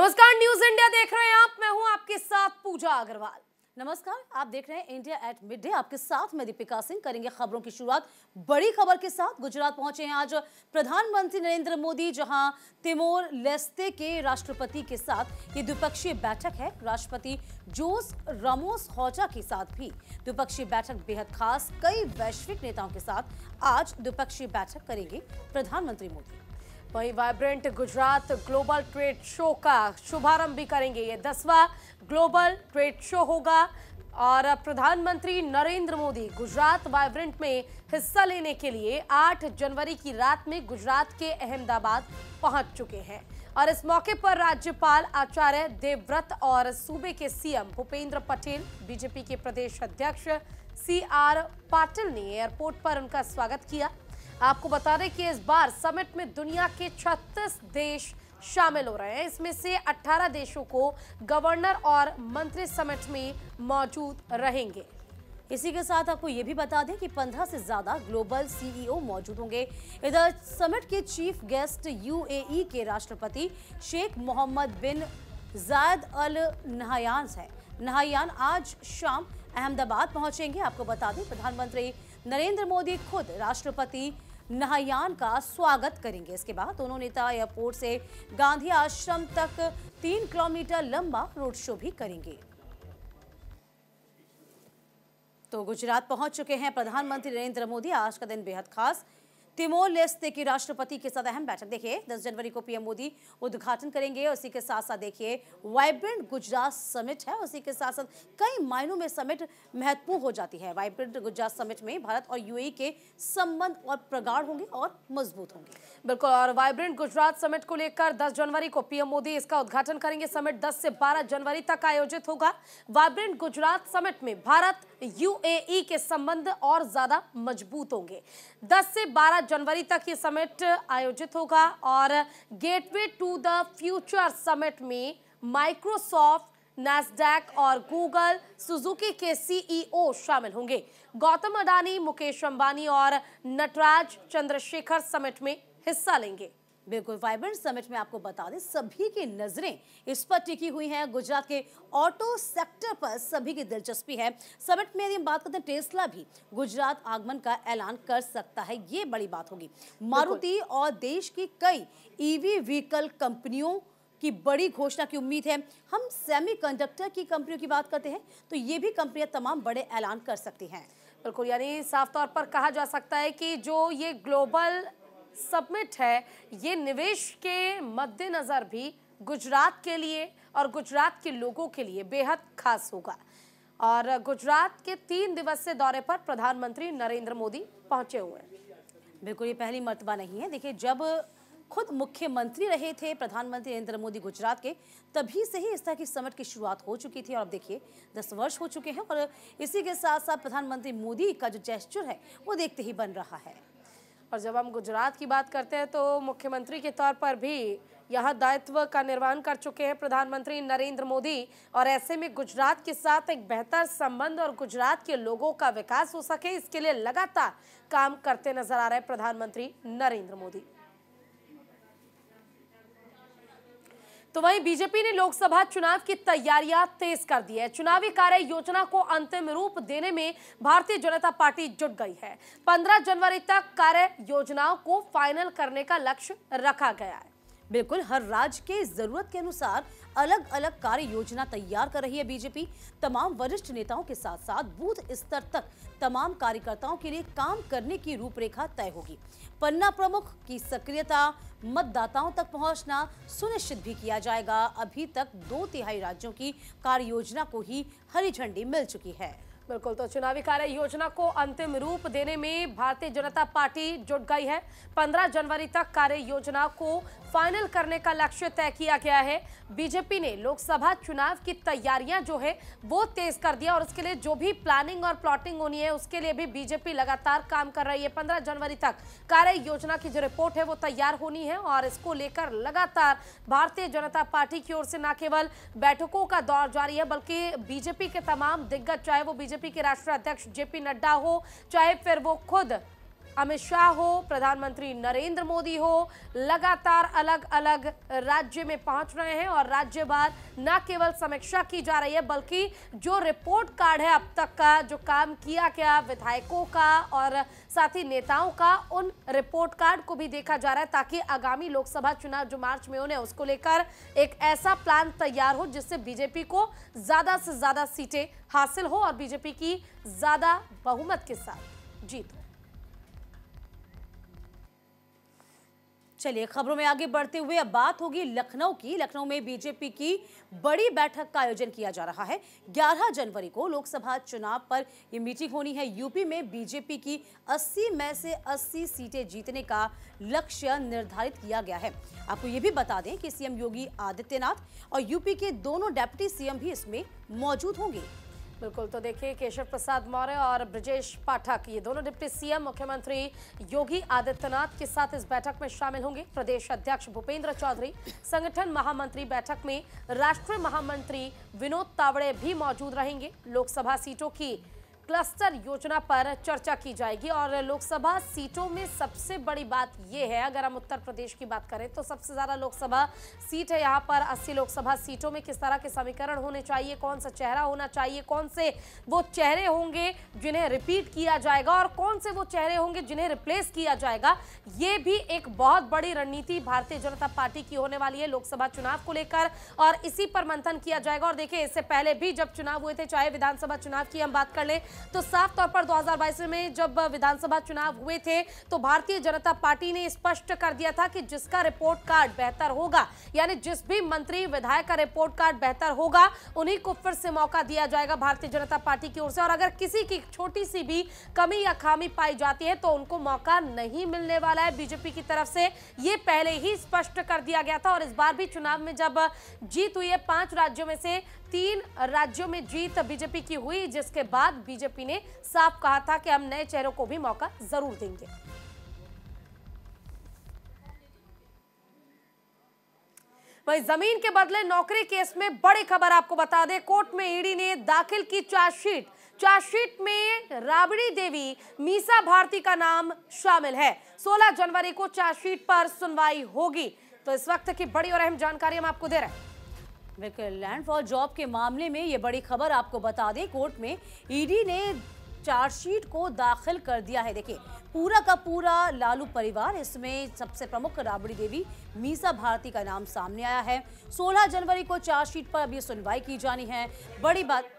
नमस्कार news India देख रहे हैं आप मैं हूं आपके साथ पूजा अग्रवाल नमस्कार आप देख रहे हैं इंडिया एट मिड डे आपके साथ मैं दीपिका सिंह करेंगे खबरों की शुरुआत बड़ी खबर के साथ गुजरात पहुंचे हैं आज प्रधानमंत्री नरेंद्र मोदी जहां तिमोर लेस्ते के राष्ट्रपति के साथ ये द्विपक्षीय बैठक है राष्ट्रपति जोस रामोस होजा के साथ भी द्विपक्षीय बैठक बेहद खास कई वैश्विक नेताओं के साथ आज द्विपक्षीय बैठक करेंगे प्रधानमंत्री मोदी वहीं vibrant Gujarat global trade show का शुभारंभ भी करेंगे ये दसवा ग्लोबल ट्रेड शो होगा और प्रधानमंत्री नरेंद्र मोदी गुजरात वाइब्रेंट में हिस्सा लेने के लिए 8 जनवरी की रात में गुजरात के अहमदाबाद पहुंच चुके हैं और इस मौके पर राज्यपाल आचार्य देवव्रत और सूबे के सीएम भूपेंद्र पटेल बीजेपी के प्रदेश अध्यक्ष सी आर पाटिल ने एयरपोर्ट पर उनका स्वागत किया आपको बता दें कि इस बार समिट में दुनिया के 36 देश शामिल हो रहे हैं इसमें से 18 देशों को गवर्नर और मंत्री समिट में मौजूद रहेंगे इसी के साथ आपको ये भी बता दें कि 15 से ज्यादा ग्लोबल सीईओ मौजूद होंगे इधर समिट के चीफ गेस्ट यूएई के राष्ट्रपति शेख मोहम्मद बिन जायद अल नहायान है नहायान आज शाम अहमदाबाद पहुंचेंगे आपको बता दें प्रधानमंत्री नरेंद्र मोदी खुद राष्ट्रपति नहायान का स्वागत करेंगे इसके बाद दोनों नेता एयरपोर्ट से गांधी आश्रम तक तीन किलोमीटर लंबा रोड शो भी करेंगे तो गुजरात पहुंच चुके हैं प्रधानमंत्री नरेंद्र मोदी आज का दिन बेहद खास तिमोर लेस्ते की राष्ट्रपति के साथ अहम बैठक देखिए 10 जनवरी को पीएम मोदी उद्घाटन करेंगे उसी के साथ साथ देखिए वाइब्रेंट गुजरात समिट है उसी के साथ साथ कई मायनों में समिट महत्वपूर्ण हो जाती है वाइब्रेंट गुजरात समिट में भारत और यूएई के संबंध और प्रगाढ़ होंगे और मजबूत होंगे बिल्कुल और वाइब्रेंट गुजरात समिट को लेकर दस जनवरी को पीएम मोदी इसका उद्घाटन करेंगे समिट दस से बारह जनवरी तक आयोजित होगा वाइब्रेंट गुजरात समिट में भारत यूएई के संबंध और ज्यादा मजबूत होंगे 10 से 12 जनवरी तक ये समिट आयोजित होगा और gateway to the future summit में माइक्रोसॉफ्ट नेस्डैक और गूगल सुजुकी के सीईओ e शामिल होंगे गौतम अडानी मुकेश अंबानी और नटराज चंद्रशेखर समिट में हिस्सा लेंगे बिल्कुल वाइब्रेंट समिट में आपको बता दें सभी की नजरें इस पर टिकी हुई हैं गुजरात के ऑटो सेक्टर पर सभी की दिलचस्पी है समिट में यदि हम बात करते हैं टेस्ला भी गुजरात आगमन का ऐलान कर सकता है ये बड़ी बात होगी मारुति और देश की कई ईवी e व्हीकल कंपनियों की बड़ी घोषणा की उम्मीद है हम सेमीकंडक्टर की कंपनियों की बात करते हैं तो ये भी कंपनियां तमाम बड़े ऐलान कर सकती हैं बिल्कुल यानी साफ तौर पर कहा जा सकता है कि जो ये ग्लोबल सबमिट है ये निवेश के मद्देनज़र भी गुजरात के लिए और गुजरात के लोगों के लिए बेहद खास होगा और गुजरात के तीन दिवसीय दौरे पर प्रधानमंत्री नरेंद्र मोदी पहुंचे हुए हैं बिल्कुल ये पहली मरतबा नहीं है देखिए जब खुद मुख्यमंत्री रहे थे प्रधानमंत्री नरेंद्र मोदी गुजरात के तभी से ही इस तरह की समिट की शुरुआत हो चुकी थी और अब देखिए दस वर्ष हो चुके हैं और इसी के साथ साथ प्रधानमंत्री मोदी का जो जेस्चर है वो देखते ही बन रहा है और जब हम गुजरात की बात करते हैं तो मुख्यमंत्री के तौर पर भी यहाँ दायित्व का निर्वहन कर चुके हैं प्रधानमंत्री नरेंद्र मोदी और ऐसे में गुजरात के साथ एक बेहतर संबंध और गुजरात के लोगों का विकास हो सके इसके लिए लगातार काम करते नजर आ रहे प्रधानमंत्री नरेंद्र मोदी तो वहीं बीजेपी ने लोकसभा चुनाव की तैयारियां तेज कर दी है चुनावी कार्य योजना को अंतिम रूप देने में भारतीय जनता पार्टी जुट गई है पंद्रह जनवरी तक कार्य योजनाओं को फाइनल करने का लक्ष्य रखा गया है बिल्कुल हर राज्य के जरूरत के अनुसार अलग अलग कार्य योजना तैयार कर रही है बीजेपी तमाम वरिष्ठ नेताओं के साथ साथ बूथ स्तर तक तमाम कार्यकर्ताओं के लिए काम करने की रूपरेखा तय होगी पन्ना प्रमुख की सक्रियता मतदाताओं तक पहुंचना सुनिश्चित भी किया जाएगा अभी तक दो तिहाई राज्यों की कार्य योजना को ही हरी झंडी मिल चुकी है बिल्कुल तो चुनावी कार्य योजना को अंतिम रूप देने में भारतीय जनता पार्टी जुट गई है 15 जनवरी तक कार्य योजना को फाइनल करने का लक्ष्य तय किया गया है बीजेपी ने लोकसभा चुनाव की तैयारियां जो है वो तेज कर दिया और उसके लिए जो भी प्लानिंग और प्लॉटिंग होनी है उसके लिए भी बीजेपी लगातार काम कर रही है पंद्रह जनवरी तक कार्य योजना की जो रिपोर्ट है वो तैयार होनी है और इसको लेकर लगातार भारतीय जनता पार्टी की ओर से न केवल बैठकों का दौर जारी है बल्कि बीजेपी के तमाम दिग्गज चाहे वो बीजेपी बीजेपी के राष्ट्रीय अध्यक्ष जेपी नड्डा हो चाहे फिर वो खुद अमित शाह हो प्रधानमंत्री नरेंद्र मोदी हो लगातार अलग अलग राज्य में पहुंच रहे हैं और राज्य भर न केवल समीक्षा की जा रही है बल्कि जो रिपोर्ट कार्ड है अब तक का जो काम किया गया विधायकों का और साथ ही नेताओं का उन रिपोर्ट कार्ड को भी देखा जा रहा है ताकि आगामी लोकसभा चुनाव जो मार्च में होने उसको लेकर एक ऐसा प्लान तैयार हो जिससे बीजेपी को ज्यादा से ज्यादा सीटें हासिल हो और बीजेपी की ज्यादा बहुमत के साथ जीत चलिए खबरों में आगे बढ़ते हुए अब बात होगी लखनऊ की लखनऊ में बीजेपी की बड़ी बैठक का आयोजन किया जा रहा है 11 जनवरी को लोकसभा चुनाव पर ये मीटिंग होनी है यूपी में बीजेपी की 80 में से 80 सीटें जीतने का लक्ष्य निर्धारित किया गया है आपको ये भी बता दें कि सीएम योगी आदित्यनाथ और यूपी के दोनों डेप्टी सीएम भी इसमें मौजूद होंगे बिल्कुल तो देखिए केशव प्रसाद मौर्य और ब्रजेश पाठक ये दोनों डिप्टी सीएम मुख्यमंत्री योगी आदित्यनाथ के साथ इस बैठक में शामिल होंगे प्रदेश अध्यक्ष भूपेंद्र चौधरी संगठन महामंत्री बैठक में राष्ट्रीय महामंत्री विनोद तावड़े भी मौजूद रहेंगे लोकसभा सीटों की क्लस्टर योजना पर चर्चा की जाएगी और लोकसभा सीटों में सबसे बड़ी बात यह है अगर हम उत्तर प्रदेश की बात करें तो सबसे ज़्यादा लोकसभा सीट है यहाँ पर 80 लोकसभा सीटों में किस तरह के समीकरण होने चाहिए कौन सा चेहरा होना चाहिए कौन से वो चेहरे होंगे जिन्हें रिपीट किया जाएगा और कौन से वो चेहरे होंगे जिन्हें रिप्लेस किया जाएगा ये भी एक बहुत बड़ी रणनीति भारतीय जनता पार्टी की होने वाली है लोकसभा चुनाव को लेकर और इसी पर मंथन किया जाएगा और देखिए इससे पहले भी जब चुनाव हुए थे चाहे विधानसभा चुनाव की हम बात कर लें तो साफ तौर पर 2022 में जब विधानसभा चुनाव हुए थे तो भारतीय जनता पार्टी ने स्पष्ट कर दिया था कि जिसका रिपोर्ट कार्ड बेहतर होगा यानी जिस भी मंत्री विधायक का रिपोर्ट कार्ड बेहतर होगा उन्हीं को फिर से मौका दिया जाएगा भारतीय जनता पार्टी की ओर से और अगर किसी की छोटी सी भी कमी या खामी पाई जाती है तो उनको मौका नहीं मिलने वाला है बीजेपी की तरफ से ये पहले ही स्पष्ट कर दिया गया था और इस बार भी चुनाव में जब जीत हुई है पांच राज्यों में से तीन राज्यों में जीत बीजेपी की हुई जिसके बाद बीजेपी ने साफ कहा था कि हम नए चेहरों को भी मौका जरूर देंगे वही जमीन के बदले नौकरी केस में बड़ी खबर आपको बता दें कोर्ट में ईडी ने दाखिल की चार्जशीट चार्जशीट में राबड़ी देवी मीसा भारती का नाम शामिल है 16 जनवरी को चार्जशीट पर सुनवाई होगी तो इस वक्त की बड़ी और अहम जानकारी हम आपको दे रहे हैं बिल्कुल लैंडफॉल जॉब के मामले में ये बड़ी खबर आपको बता दें कोर्ट में ईडी e ने चार्जशीट को दाखिल कर दिया है देखिए पूरा का पूरा लालू परिवार इसमें सबसे प्रमुख राबड़ी देवी मीसा भारती का नाम सामने आया है 16 जनवरी को चार्जशीट पर अब ये सुनवाई की जानी है बड़ी बात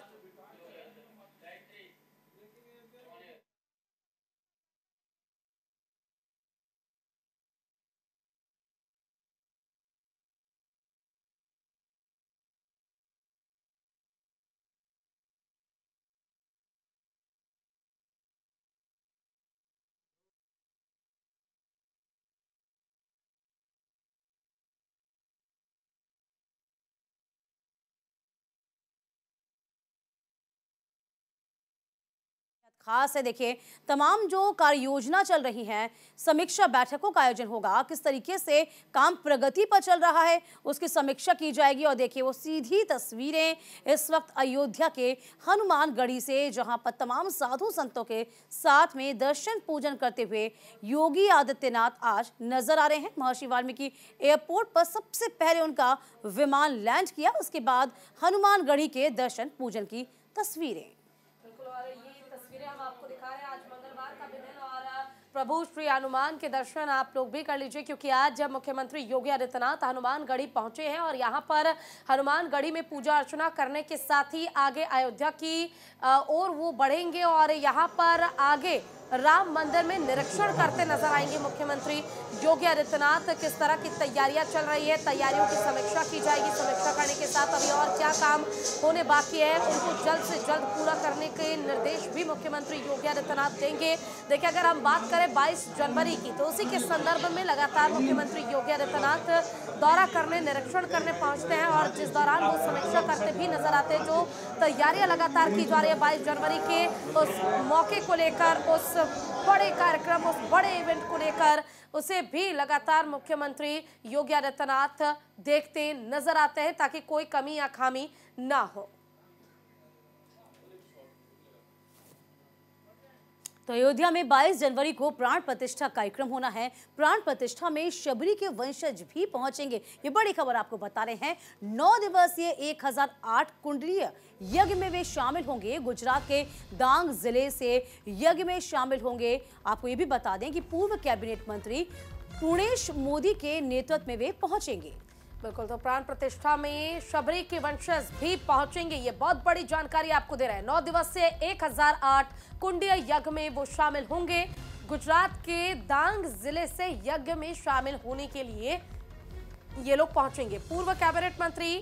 खास है देखिए तमाम जो कार्य योजना चल रही है समीक्षा बैठकों का आयोजन होगा किस तरीके से काम प्रगति पर चल रहा है उसकी समीक्षा की जाएगी और देखिए वो सीधी तस्वीरें इस वक्त अयोध्या के हनुमानगढ़ी से जहां पर तमाम साधु संतों के साथ में दर्शन पूजन करते हुए योगी आदित्यनाथ आज नजर आ रहे हैं महर्षि वाल्मीकि एयरपोर्ट पर सबसे पहले उनका विमान लैंड किया उसके बाद हनुमानगढ़ी के दर्शन पूजन की तस्वीरें प्रभु श्री हनुमान के दर्शन आप लोग भी कर लीजिए क्योंकि आज जब मुख्यमंत्री योगी आदित्यनाथ हनुमानगढ़ी पहुंचे हैं और यहाँ पर हनुमानगढ़ी में पूजा अर्चना करने के साथ ही आगे अयोध्या की ओर वो बढ़ेंगे और यहाँ पर आगे राम मंदिर में निरीक्षण करते नजर आएंगे मुख्यमंत्री योगी आदित्यनाथ किस तरह की तैयारियां चल रही है तैयारियों की समीक्षा की जाएगी समीक्षा करने के साथ अभी और क्या काम होने बाकी है उनको जल्द से जल्द पूरा करने के निर्देश भी मुख्यमंत्री योगी आदित्यनाथ देंगे देखिए अगर हम बात करें बाईस जनवरी की तो उसी के संदर्भ में लगातार मुख्यमंत्री योगी आदित्यनाथ दौरा करने निरीक्षण करने पहुंचते हैं और जिस दौरान वो समीक्षा करते भी नजर आते हैं जो तैयारियां लगातार की जा रही है बाईस जनवरी के उस मौके को लेकर उस बड़े कार्यक्रम उस बड़े इवेंट को लेकर उसे भी लगातार मुख्यमंत्री योगी आदित्यनाथ देखते नजर आते हैं ताकि कोई कमी या खामी ना हो तो अयोध्या में 22 जनवरी को प्राण प्रतिष्ठा कार्यक्रम होना है प्राण प्रतिष्ठा में शबरी के वंशज भी पहुंचेंगे ये बड़ी खबर आपको बता रहे हैं नौ दिवसीय 1008 कुंडलीय यज्ञ में वे शामिल होंगे गुजरात के दांग जिले से यज्ञ में शामिल होंगे आपको ये भी बता दें कि पूर्व कैबिनेट मंत्री पूर्णेश मोदी के नेतृत्व में वे पहुंचेंगे बिल्कुल तो प्राण प्रतिष्ठा में शबरी के वंशज भी पहुंचेंगे ये बहुत बड़ी जानकारी आपको दे रहे हैं नौ दिवसीय 1008 कुंडीय यज्ञ में वो शामिल होंगे गुजरात के दांग जिले से यज्ञ में शामिल होने के लिए ये लोग पहुंचेंगे पूर्व कैबिनेट मंत्री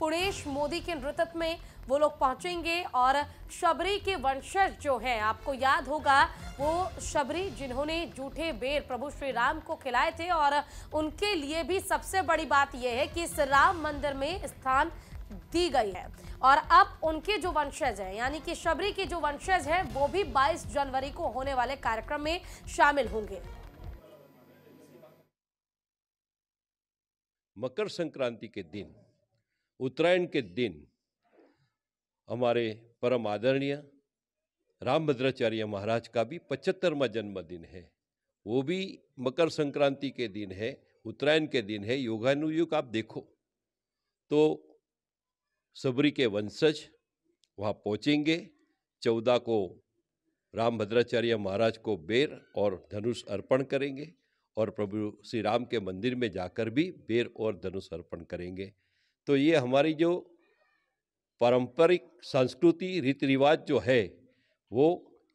पुणेश मोदी के नेतृत्व में वो लोग पहुंचेंगे और शबरी के वंशज जो है आपको याद होगा वो शबरी जिन्होंने जूठे बेर प्रभु श्री राम को खिलाए थे और उनके लिए भी सबसे बड़ी बात यह है कि इस राम मंदिर में स्थान दी गई है और अब उनके जो वंशज हैं यानी कि शबरी के जो वंशज हैं वो भी 22 जनवरी को होने वाले कार्यक्रम में शामिल होंगे मकर संक्रांति के दिन उत्तरायण के दिन हमारे परम आदरणीय रामभद्राचार्य महाराज का भी पचहत्तरवा जन्मदिन है वो भी मकर संक्रांति के दिन है उत्तरायण के दिन है योगानुयोग आप देखो तो सबरी के वंशज वहाँ पहुँचेंगे चौदह को रामभद्राचार्य महाराज को बेर और धनुष अर्पण करेंगे और प्रभु श्री राम के मंदिर में जाकर भी बेर और धनुष अर्पण करेंगे तो ये हमारी जो पारंपरिक संस्कृति रीति रिवाज जो है वो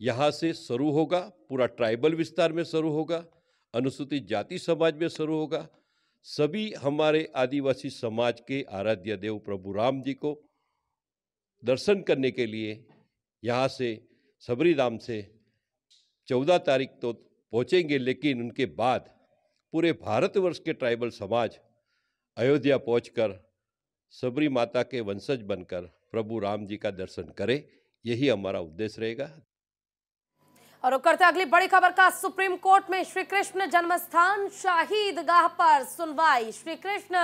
यहाँ से शुरू होगा पूरा ट्राइबल विस्तार में शुरू होगा अनुसूचित जाति समाज में शुरू होगा सभी हमारे आदिवासी समाज के आराध्य देव प्रभु राम जी को दर्शन करने के लिए यहाँ से सबरी धाम से चौदह तारीख तो पहुँचेंगे लेकिन उनके बाद पूरे भारतवर्ष के ट्राइबल समाज अयोध्या पहुँच सबरी माता के वंशज बनकर प्रभु राम जी का दर्शन करें यही हमारा उद्देश्य रहेगा और करते अगली बड़ी खबर का सुप्रीम कोर्ट में श्री कृष्ण जन्मस्थान शाही ईदगाह पर सुनवाई श्री कृष्ण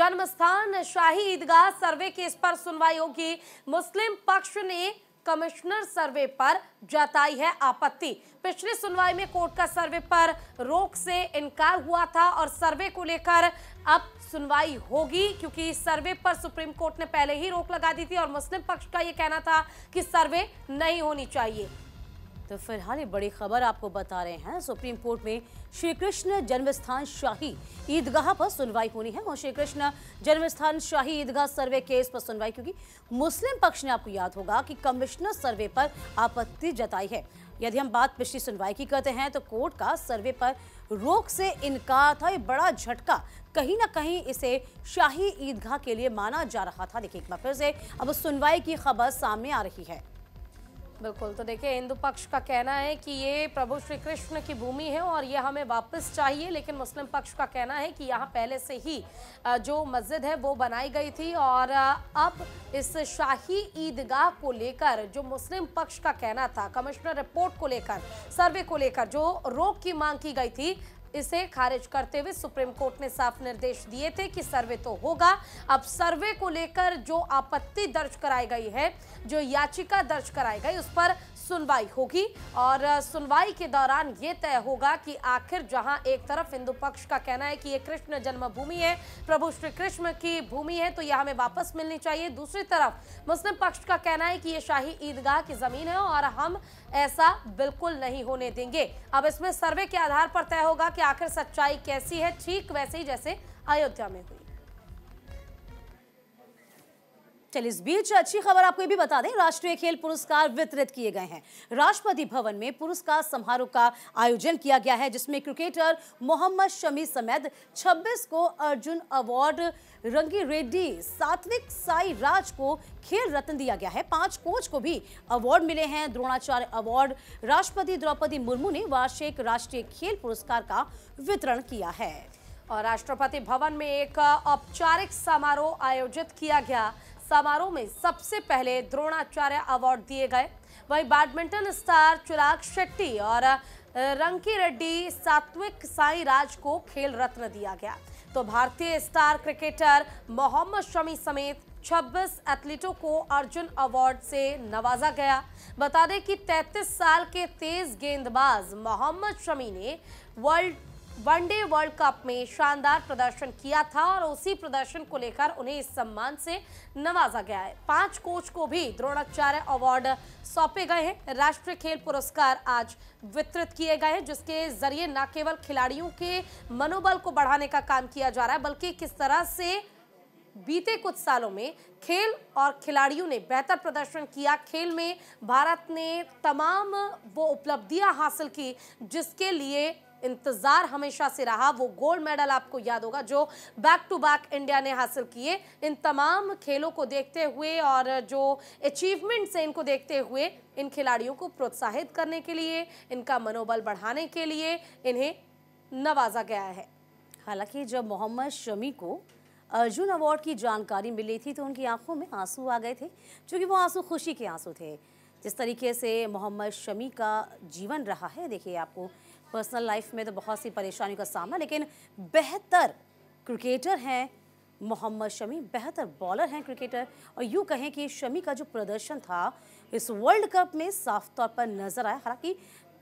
जन्मस्थान शाही ईदगाह सर्वे केस पर सुनवाई होगी मुस्लिम पक्ष ने कमिश्नर सर्वे पर जताई है आपत्ति पिछली सुनवाई में कोर्ट का सर्वे पर रोक से इनकार हुआ था और सर्वे को लेकर अब सुनवाई होगी क्योंकि सर्वे पर सुप्रीम कोर्ट ने पहले ही रोक लगा दी थी और मुस्लिम पक्ष का यह कहना था कि सर्वे नहीं होनी चाहिए तो फिलहाल ये बड़ी खबर आपको बता रहे हैं सुप्रीम कोर्ट में श्री कृष्ण जन्मस्थान शाही ईदगाह पर सुनवाई होनी है और श्री कृष्ण जन्मस्थान शाही ईदगाह सर्वे केस पर सुनवाई क्योंकि मुस्लिम पक्ष ने आपको याद होगा कि कमिश्नर सर्वे पर आपत्ति जताई है यदि हम बात पिछली सुनवाई की करते हैं तो कोर्ट का सर्वे पर रोक से इनकार था ये बड़ा झटका कहीं ना कहीं इसे शाही ईदगाह के लिए माना जा रहा था देखिए एक बार फिर से अब सुनवाई की खबर सामने आ रही है बिल्कुल तो देखिए हिंदू पक्ष का कहना है कि ये प्रभु श्री कृष्ण की भूमि है और ये हमें वापस चाहिए लेकिन मुस्लिम पक्ष का कहना है कि यहाँ पहले से ही जो मस्जिद है वो बनाई गई थी और अब इस शाही ईदगाह को लेकर जो मुस्लिम पक्ष का कहना था कमिश्नर रिपोर्ट को लेकर सर्वे को लेकर जो रोक की मांग की गई थी इसे खारिज करते हुए सुप्रीम कोर्ट ने साफ निर्देश दिए थे कि सर्वे तो होगा अब सर्वे को लेकर जो आपत्ति दर्ज कराई गई है जो याचिका दर्ज कराई गई उस पर सुनवाई होगी और सुनवाई के दौरान यह तय होगा कि आखिर जहां एक तरफ हिंदू पक्ष का कहना है कि यह कृष्ण जन्मभूमि है प्रभु श्री कृष्ण की भूमि है तो यह हमें वापस मिलनी चाहिए दूसरी तरफ मुस्लिम पक्ष का कहना है कि यह शाही ईदगाह की जमीन है और हम ऐसा बिल्कुल नहीं होने देंगे अब इसमें सर्वे के आधार पर तय होगा कि आखिर सच्चाई कैसी है ठीक वैसे ही जैसे अयोध्या में हुई चलिए इस बीच अच्छी खबर आपको ये भी बता दें राष्ट्रीय खेल पुरस्कार वितरित किए गए हैं राष्ट्रपति भवन में पुरस्कार समारोह का आयोजन किया गया है जिसमें क्रिकेटर मोहम्मद शमी समेत 26 को अर्जुन अवार्ड रंगी रेड्डी सात्विक साई राज को खेल रत्न दिया गया है पांच कोच को भी अवार्ड मिले हैं द्रोणाचार्य अवार्ड राष्ट्रपति द्रौपदी मुर्मू ने वार्षिक राष्ट्रीय खेल पुरस्कार का वितरण किया है और राष्ट्रपति भवन में एक औपचारिक समारोह आयोजित किया गया समारोह में सबसे पहले द्रोणाचार्य अवार्ड दिए गए वहीं बैडमिंटन स्टार चिराग शेट्टी और रंकी रेड्डी सात्विक साई राज को खेल रत्न दिया गया तो भारतीय स्टार क्रिकेटर मोहम्मद शमी समेत 26 एथलीटों को अर्जुन अवार्ड से नवाजा गया बता दें कि 33 साल के तेज गेंदबाज मोहम्मद शमी ने वर्ल्ड वनडे वर्ल्ड कप में शानदार प्रदर्शन किया था और उसी प्रदर्शन को लेकर उन्हें इस सम्मान से नवाजा गया है पांच कोच को भी द्रोणाचार्य अवार्ड सौंपे गए हैं राष्ट्रीय खेल पुरस्कार आज वितरित किए गए हैं जिसके जरिए न केवल खिलाड़ियों के मनोबल को बढ़ाने का काम किया जा रहा है बल्कि किस तरह से बीते कुछ सालों में खेल और खिलाड़ियों ने बेहतर प्रदर्शन किया खेल में भारत ने तमाम वो उपलब्धियां हासिल की जिसके लिए इंतजार हमेशा से रहा वो गोल्ड मेडल आपको याद होगा जो बैक टू बैक इंडिया ने हासिल किए इन तमाम खेलों को देखते हुए और जो अचीवमेंट्स हैं इनको देखते हुए इन खिलाड़ियों को प्रोत्साहित करने के लिए इनका मनोबल बढ़ाने के लिए इन्हें नवाजा गया है हालांकि जब मोहम्मद शमी को अर्जुन अवार्ड की जानकारी मिली थी तो उनकी आंखों में आंसू आ गए थे क्योंकि वो आंसू खुशी के आंसू थे जिस तरीके से मोहम्मद शमी का जीवन रहा है देखिए आपको पर्सनल लाइफ में तो बहुत सी परेशानियों का सामना लेकिन बेहतर क्रिकेटर हैं मोहम्मद शमी बेहतर बॉलर हैं क्रिकेटर और यूँ कहें कि शमी का जो प्रदर्शन था इस वर्ल्ड कप में साफ तौर पर नजर आया हालांकि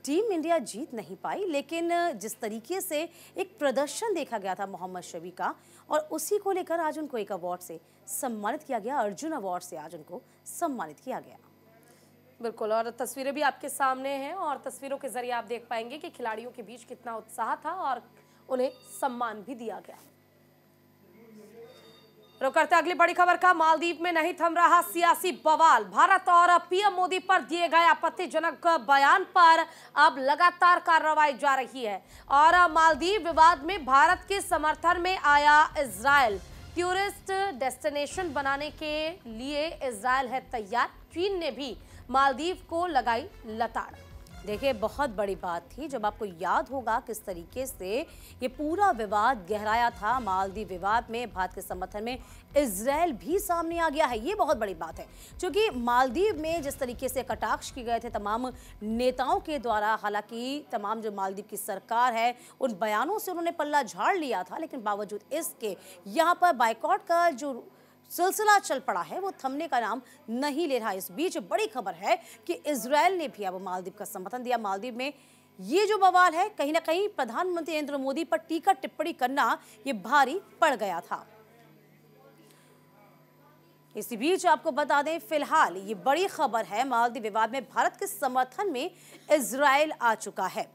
टीम इंडिया जीत नहीं पाई लेकिन जिस तरीके से एक प्रदर्शन देखा गया था मोहम्मद शमी का और उसी को लेकर आज उनको एक अवार्ड से सम्मानित किया गया अर्जुन अवार्ड से आज उनको सम्मानित किया गया बिल्कुल और तस्वीरें भी आपके सामने हैं और तस्वीरों के जरिए आप देख पाएंगे कि खिलाड़ियों के बीच कितना उत्साह था और उन्हें सम्मान भी दिया गया करते अगली बड़ी खबर का मालदीव में नहीं थम रहा सियासी बवाल भारत और पीएम मोदी पर दिए गए आपत्तिजनक बयान पर अब लगातार कार्रवाई जा रही है और मालदीव विवाद में भारत के समर्थन में आया इसराइल टूरिस्ट डेस्टिनेशन बनाने के लिए इसराइल है तैयार चीन ने भी मालदीव को लगाई लताड़ देखिए बहुत बड़ी बात थी जब आपको याद होगा किस तरीके से ये पूरा विवाद गहराया था मालदीव विवाद में भारत के समर्थन में इसराइल भी सामने आ गया है ये बहुत बड़ी बात है क्योंकि मालदीव में जिस तरीके से कटाक्ष किए गए थे तमाम नेताओं के द्वारा हालांकि तमाम जो मालदीव की सरकार है उन बयानों से उन्होंने पल्ला झाड़ लिया था लेकिन बावजूद इसके यहाँ पर बाइकॉट का जो सिलसिला चल पड़ा है वो थमने का नाम नहीं ले रहा इस बीच बड़ी खबर है कि इसराइल ने भी अब मालदीव का समर्थन दिया मालदीव में ये जो बवाल है कहीं ना कहीं प्रधानमंत्री नरेंद्र मोदी पर टीका टिप्पणी करना ये भारी पड़ गया था इसी बीच आपको बता दें फिलहाल ये बड़ी खबर है मालदीव विवाद में भारत के समर्थन में इसराइल आ चुका है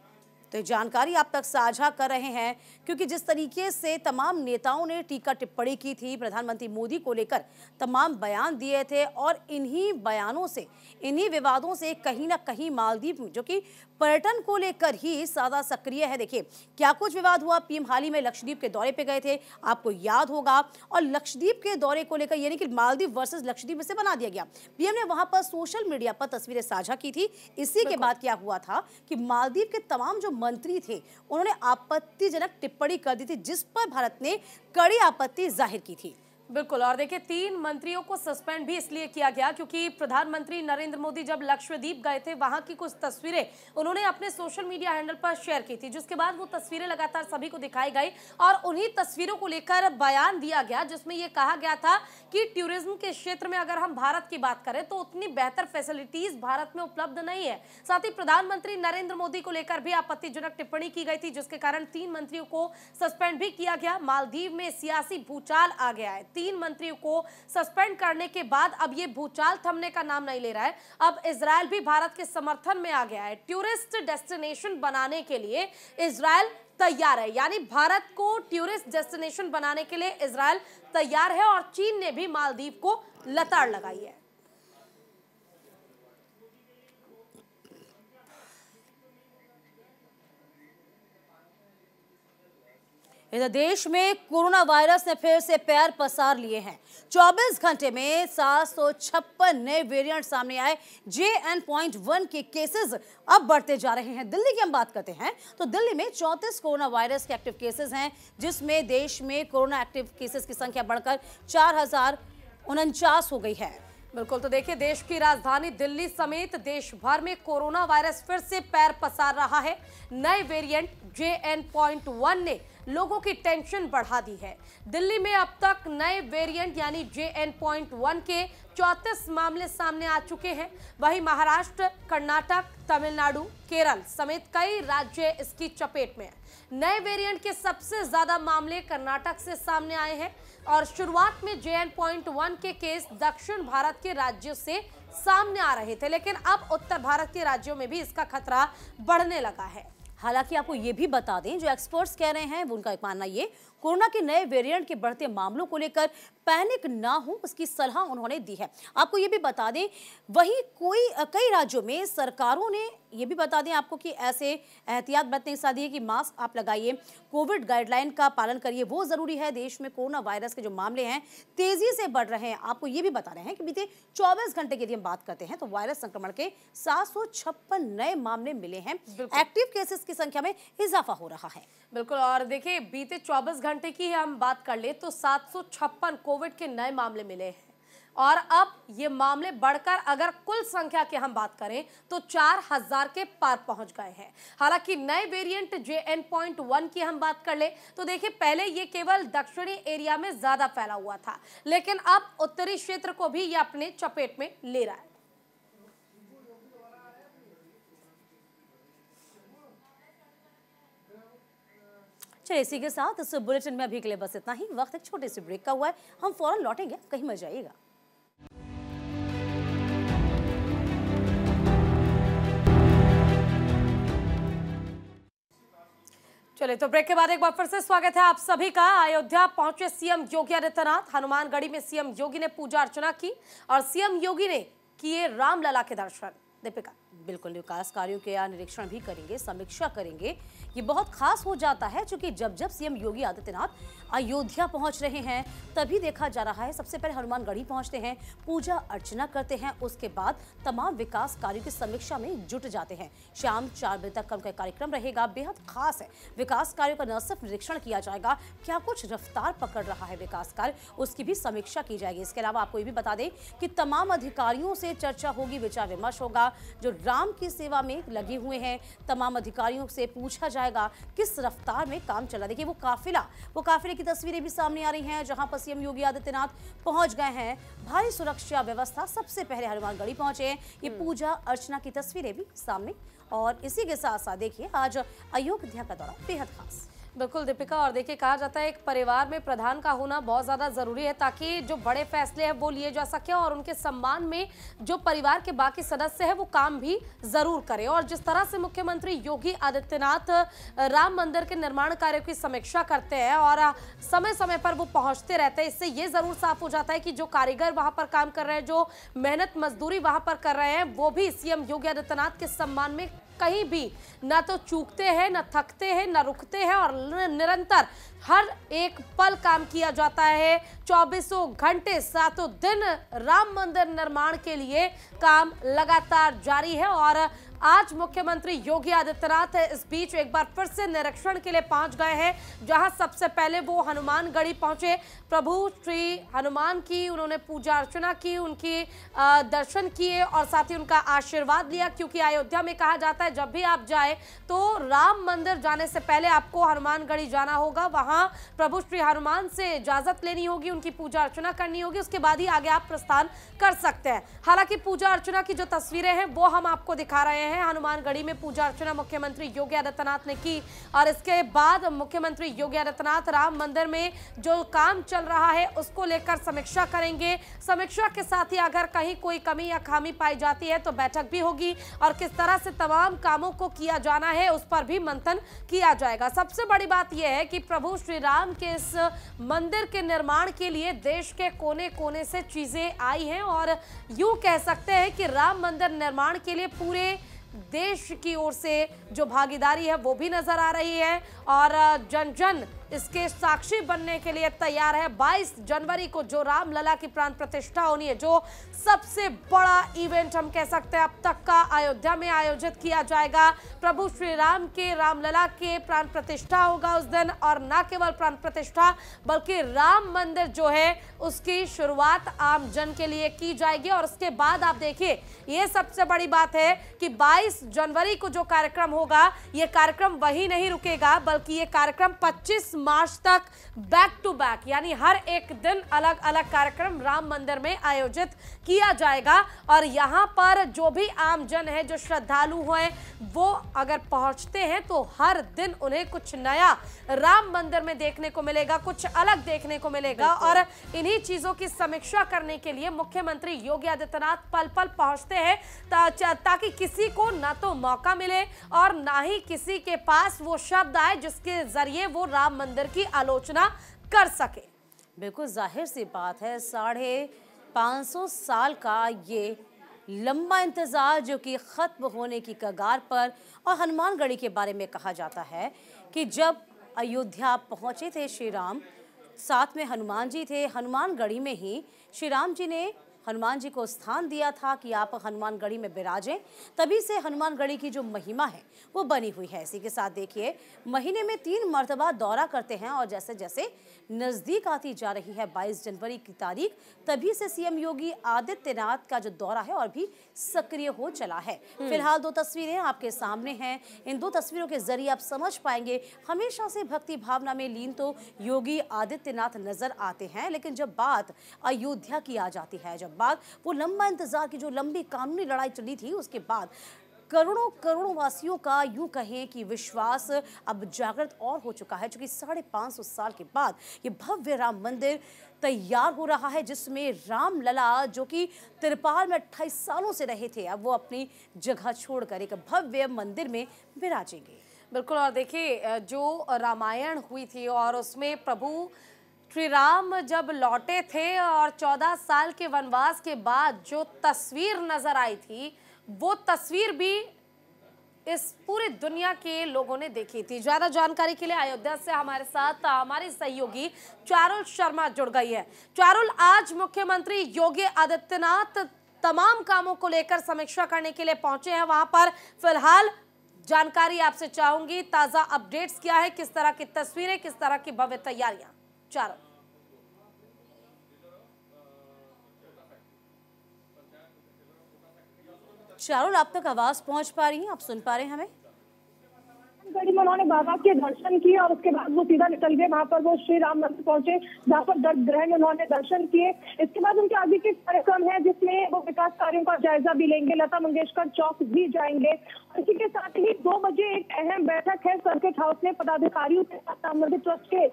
तो जानकारी आप तक साझा कर रहे हैं क्योंकि जिस तरीके से तमाम नेताओं ने टीका टिप्पणी की थी प्रधानमंत्री मोदी को लेकर तमाम बयान दिए थे और इन्हीं बयानों से इन्हीं विवादों से कहीं ना कहीं मालदीप जो कि पर्यटन को लेकर ही ज़्यादा सक्रिय है देखिए क्या कुछ विवाद हुआ पीएम हाल ही में लक्षद्वीप के दौरे पर गए थे आपको याद होगा और लक्षद्वीप के दौरे को लेकर यानी कि मालदीव वर्सेज लक्षद्वीप इसे बना दिया गया पीएम ने वहां पर सोशल मीडिया पर तस्वीरें साझा की थी इसी के बाद क्या हुआ था कि मालदीव के तमाम जो मंत्री थे उन्होंने आपत्तिजनक टिप्पणी कर दी थी जिस पर भारत ने कड़ी आपत्ति जाहिर की थी बिल्कुल और देखिए तीन मंत्रियों को सस्पेंड भी इसलिए किया गया क्योंकि प्रधानमंत्री नरेंद्र मोदी जब लक्षद्वीप गए थे वहां की कुछ तस्वीरें उन्होंने अपने सोशल मीडिया हैंडल पर शेयर की थी जिसके बाद वो तस्वीरें लगातार सभी को दिखाई गई और उन्हीं तस्वीरों को लेकर बयान दिया गया जिसमें ये कहा गया था कि टूरिज्म के क्षेत्र में अगर हम भारत की बात करें तो उतनी बेहतर फैसिलिटीज भारत में उपलब्ध नहीं है साथ ही प्रधानमंत्री नरेंद्र मोदी को लेकर भी आपत्तिजनक टिप्पणी की गई थी जिसके कारण तीन मंत्रियों को सस्पेंड भी किया गया मालदीव में सियासी भूचाल आ गया है तीन मंत्रियों को सस्पेंड करने के बाद अब ये भूचाल थमने का नाम नहीं ले रहा है अब इसराइल भी भारत के समर्थन में आ गया है टूरिस्ट डेस्टिनेशन बनाने के लिए इसराइल तैयार है यानी भारत को टूरिस्ट डेस्टिनेशन बनाने के लिए इसराइल तैयार है और चीन ने भी मालदीव को लताड़ लगाई है इधर देश में कोरोना वायरस ने फिर से पैर पसार लिए हैं 24 घंटे में सात नए वेरिएंट सामने आए जे एन पॉइंट वन के केसेस अब बढ़ते जा रहे हैं दिल्ली की हम बात करते हैं तो दिल्ली में 34 कोरोना वायरस के एक्टिव केसेस हैं जिसमें देश में कोरोना एक्टिव केसेस की संख्या बढ़कर चार हो गई है बिल्कुल तो देखिए देश की राजधानी दिल्ली समेत देश भर में कोरोना वायरस फिर से पैर पसार रहा है नए variant J N point one ने लोगों की टेंशन बढ़ा दी है दिल्ली में अब तक नए वेरिएंट यानी जे एन पॉइंट वन के चौंतीस मामले सामने आ चुके हैं वहीं महाराष्ट्र कर्नाटक तमिलनाडु केरल समेत कई राज्य इसकी चपेट में है नए वेरिएंट के सबसे ज्यादा मामले कर्नाटक से सामने आए हैं और शुरुआत में जे एन पॉइंट वन के केस दक्षिण भारत के राज्यों से सामने आ रहे थे लेकिन अब उत्तर भारत के राज्यों में भी इसका खतरा बढ़ने लगा है हालांकि आपको ये भी बता दें जो एक्सपर्ट्स कह रहे हैं उनका एक मानना ये कोरोना के नए वेरिएंट के बढ़ते मामलों को लेकर पैनिक ना हो उसकी सलाह उन्होंने दी है आपको ये भी बता दें वही कोई कई राज्यों में सरकारों ने ये भी बता दें आपको कि ऐसे एहतियात बरतने की दी है कि मास्क आप लगाइए कोविड गाइडलाइन का पालन करिए वो ज़रूरी है देश में कोरोना वायरस के जो मामले हैं तेज़ी से बढ़ रहे हैं आपको ये भी बता रहे हैं कि बीते चौबीस घंटे की यदि हम बात करते हैं तो वायरस संक्रमण के सात नए मामले मिले हैं एक्टिव केसेस की संख्या में इजाफा हो रहा है बिल्कुल और देखिए बीते 24 घंटे की हम बात कर ले तो सात कोविड के नए मामले मिले हैं और अब ये मामले बढ़कर अगर कुल संख्या की हम बात करें तो 4000 के पार पहुंच गए हैं हालांकि नए variant J N point one की हम बात कर ले तो देखिए पहले ये केवल दक्षिणी एरिया में ज्यादा फैला हुआ था लेकिन अब उत्तरी क्षेत्र को भी ये अपने चपेट में ले रहा है चलिए तो इसी के साथ इस बुलेटिन में अभी के लिए बस इतना ही वक्त एक छोटे से ब्रेक का हुआ है हम फौरन लौटेंगे कहीं मजा जाइएगा चलिए तो ब्रेक के बाद एक बार फिर से स्वागत है आप सभी का अयोध्या पहुंचे सीएम योगी आदित्यनाथ हनुमानगढ़ी में सीएम योगी ने पूजा अर्चना की और सीएम योगी ने किए रामलला के दर्शन दीपिका बिल्कुल विकास कार्यों के निरीक्षण भी करेंगे समीक्षा करेंगे ये बहुत खास हो जाता है क्योंकि जब जब सीएम योगी आदित्यनाथ अयोध्या पहुंच रहे हैं तभी देखा जा रहा है सबसे पहले हनुमानगढ़ी पहुंचते हैं पूजा अर्चना करते हैं उसके बाद तमाम विकास कार्यों की समीक्षा में जुट जाते हैं शाम चार बजे तक उनका कार्यक्रम रहेगा बेहद खास है विकास कार्यों का न सिर्फ निरीक्षण किया जाएगा क्या कुछ रफ्तार पकड़ रहा है विकास कार्य उसकी भी समीक्षा की जाएगी इसके अलावा आपको ये भी बता दें कि तमाम अधिकारियों से चर्चा होगी विचार विमर्श होगा जो राम की सेवा में लगे हुए हैं तमाम अधिकारियों से पूछा जाएगा किस रफ्तार में काम चला देखिए वो काफिला वो काफिले की तस्वीरें भी सामने आ रही हैं जहां पर सीएम योगी आदित्यनाथ पहुंच गए हैं भारी सुरक्षा व्यवस्था सबसे पहले हनुमानगढ़ी पहुंचे ये हम्म। पूजा अर्चना की तस्वीरें भी सामने और इसी के साथ साथ देखिए आज अयोध्या का दौरा बेहद खास बिल्कुल दीपिका और देखिए कहा जाता है एक परिवार में प्रधान का होना बहुत ज़्यादा ज़रूरी है ताकि जो बड़े फैसले हैं वो लिए जा सके और उनके सम्मान में जो परिवार के बाकी सदस्य हैं वो काम भी ज़रूर करें और जिस तरह से मुख्यमंत्री योगी आदित्यनाथ राम मंदिर के निर्माण कार्यों की समीक्षा करते हैं और समय समय पर वो पहुँचते रहते हैं इससे ये ज़रूर साफ हो जाता है कि जो कारीगर वहाँ पर काम कर रहे हैं जो मेहनत मजदूरी वहाँ पर कर रहे हैं वो भी सीएम योगी आदित्यनाथ के सम्मान में कहीं भी ना तो चूकते हैं ना थकते हैं ना रुकते हैं और निरंतर हर एक पल काम किया जाता है चौबीसों घंटे सातों दिन राम मंदिर निर्माण के लिए काम लगातार जारी है और आज मुख्यमंत्री योगी आदित्यनाथ इस बीच एक बार फिर से निरीक्षण के लिए पहुंच गए हैं जहां सबसे पहले वो हनुमानगढ़ी पहुंचे प्रभु श्री हनुमान की उन्होंने पूजा अर्चना की उनकी दर्शन किए और साथ ही उनका आशीर्वाद लिया क्योंकि अयोध्या में कहा जाता है जब भी आप जाए तो राम मंदिर जाने से पहले आपको हनुमानगढ़ी जाना होगा वहाँ प्रभु श्री हनुमान से इजाजत लेनी होगी उनकी पूजा अर्चना करनी होगी उसके बाद ही आगे आप प्रस्थान कर सकते हैं हालांकि पूजा अर्चना की जो तस्वीरें हैं वो हम आपको दिखा रहे हैं हैं हनुमानगढ़ी में पूजा अर्चना मुख्यमंत्री योगी आदित्यनाथ ने की और इसके बाद मुख्यमंत्री योगी आदित्यनाथ राम मंदिर में जो काम चल रहा है उसको लेकर समीक्षा करेंगे समीक्षा के साथ ही अगर कहीं कोई कमी या खामी पाई जाती है तो बैठक भी होगी और किस तरह से तमाम कामों को किया जाना है उस पर भी मंथन किया जाएगा सबसे बड़ी बात यह है कि प्रभु श्री राम के इस मंदिर के निर्माण के लिए देश के कोने कोने से चीजें आई हैं और यूं कह सकते हैं कि राम मंदिर निर्माण के लिए पूरे देश की ओर से जो भागीदारी है वो भी नजर आ रही है और जन जन इसके साक्षी बनने के लिए तैयार है 22 जनवरी को जो रामलला की प्राण प्रतिष्ठा होनी है जो सबसे बड़ा इवेंट हम कह सकते हैं अब तक का अयोध्या में आयोजित किया जाएगा प्रभु श्री राम के रामलला के प्राण प्रतिष्ठा होगा उस दिन और न केवल प्राण प्रतिष्ठा बल्कि राम मंदिर जो है उसकी शुरुआत आम जन के लिए की जाएगी और उसके बाद आप देखिए ये सबसे बड़ी बात है कि 22 जनवरी को जो कार्यक्रम होगा ये कार्यक्रम वही नहीं रुकेगा बल्कि ये कार्यक्रम 25 मार्च तक बैक टू बैक यानी हर एक दिन अलग अलग कार्यक्रम राम मंदिर में आयोजित किया जाएगा और यहाँ पर जो भी आम जन है जो श्रद्धालु हैं वो अगर पहुंचते हैं तो हर दिन उन्हें कुछ नया राम मंदिर में देखने को मिलेगा कुछ अलग देखने को मिलेगा और इन्हीं चीज़ों की समीक्षा करने के लिए मुख्यमंत्री योगी आदित्यनाथ पल पल पहुंचते हैं ताकि किसी को ना तो मौका मिले और ना ही किसी के पास वो शब्द आए जिसके जरिए वो राम मंदिर मंदिर की आलोचना कर सके बिल्कुल जाहिर सी बात है साढ़े पाँच सौ साल का ये लंबा इंतज़ार जो कि ख़त्म होने की कगार पर और हनुमानगढ़ी के बारे में कहा जाता है कि जब अयोध्या पहुँचे थे श्री राम साथ में हनुमान जी थे हनुमानगढ़ी में ही श्री राम जी ने हनुमान जी को स्थान दिया था कि आप हनुमानगढ़ी में बिराजे तभी से हनुमानगढ़ी की जो महिमा है वो बनी हुई है इसी के साथ देखिए महीने में तीन मरतबा दौरा करते हैं और जैसे जैसे नज़दीक आती जा रही है बाईस जनवरी की तारीख तभी से सीएम योगी आदित्यनाथ का जो दौरा है और भी सक्रिय हो चला है हम्म। फिलहाल दो तस्वीरें आपके सामने हैं इन दो तस्वीरों के जरिए आप समझ पाएंगे हमेशा से भक्ति भावना में लीन तो योगी आदित्यनाथ नजर आते हैं लेकिन जब बात अयोध्या की आ जाती है जब बाद वो लंबा इंतजार की जो लंबी कानूनी लड़ाई चली थी उसके बाद करोड़ों करोड़ों वासियों का यूं कहें कि विश्वास अब जागृत और हो चुका है चूंकि साढ़े पाँच सौ साल के बाद ये भव्य राम मंदिर तैयार हो रहा है जिसमें रामलला जो कि तिरपाल में अट्ठाईस सालों से रहे थे अब वो अपनी जगह छोड़कर एक भव्य मंदिर में विराजेंगे बिल्कुल और देखिए जो रामायण हुई थी और उसमें प्रभु श्री राम जब लौटे थे और 14 साल के वनवास के बाद जो तस्वीर नजर आई थी वो तस्वीर भी इस पूरी दुनिया के लोगों ने देखी थी ज्यादा जानकारी के लिए अयोध्या से हमारे साथ हमारे सहयोगी चारुल शर्मा जुड़ गई है चारुल आज मुख्यमंत्री योगी आदित्यनाथ तमाम कामों को लेकर समीक्षा करने के लिए पहुंचे हैं वहां पर फिलहाल जानकारी आपसे चाहूंगी ताजा अपडेट्स क्या है किस तरह की तस्वीरें किस तरह की भव्य तैयारियां चारों चारों आप तक आवाज पहुंच पा रही है आप सुन पा रहे हैं हमें घड़ी में उन्होंने बाबा के दर्शन किए और उसके बाद वो सीधा निकल गए वहां पर वो श्री राम मंदिर पहुंचे जहाँ पर दर्द ग्रह में उन्होंने दर्शन किए इसके बाद उनके आगे के कार्यक्रम है जिसमें वो विकास कार्यों का जायजा भी लेंगे लता मंगेशकर चौक भी जाएंगे इसी के साथ ही दो बजे एक अहम बैठक है सर्किट हाउस में पदाधिकारियों के साथ राम मंदिर ट्रस्ट के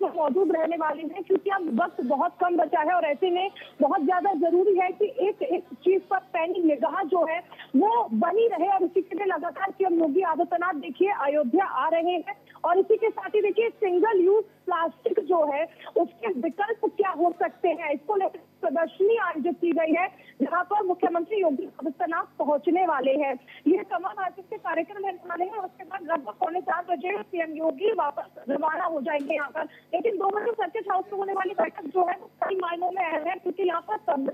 जो मौजूद रहने वाले हैं क्योंकि अब वक्त बहुत कम बचा है और ऐसे में बहुत ज्यादा जरूरी है कि एक एक चीज पर पैनी निगाह जो है वो बनी रहे और इसी के लिए लगातार योगी आदित्यनाथ देखिए अयोध्या आ रहे हैं और इसी के साथ ही देखिए सिंगल यूज प्लास्टिक जो है उसके विकल्प क्या हो सकते हैं इसको लेकर प्रदर्शनी आयोजित की गई है जहां पर मुख्यमंत्री योगी आदित्यनाथ पहुंचने वाले हैं यह तमाम आर्थिक के कार्यक्रम रहने वाले हैं उसके बाद लगभग पौने चार बजे सीएम योगी वापस रवाना हो जाएंगे यहाँ पर लेकिन दो बजे सर्किट हाउस में होने वाली बैठक जो है कई मायनों में अहम है क्योंकि यहाँ पर